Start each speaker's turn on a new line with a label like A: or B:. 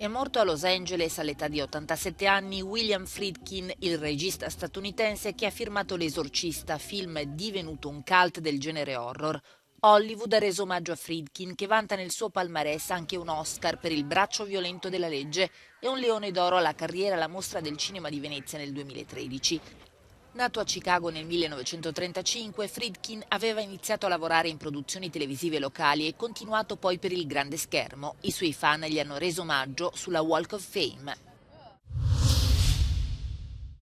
A: È morto a Los Angeles all'età di 87 anni William Friedkin, il regista statunitense che ha firmato L'Esorcista, film divenuto un cult del genere horror. Hollywood ha reso omaggio a Friedkin, che vanta nel suo palmarès anche un Oscar per il braccio violento della legge e un leone d'oro alla carriera alla Mostra del Cinema di Venezia nel 2013. Nato a Chicago nel 1935, Friedkin aveva iniziato a lavorare in produzioni televisive locali e continuato poi per il grande schermo. I suoi fan gli hanno reso omaggio sulla Walk of Fame.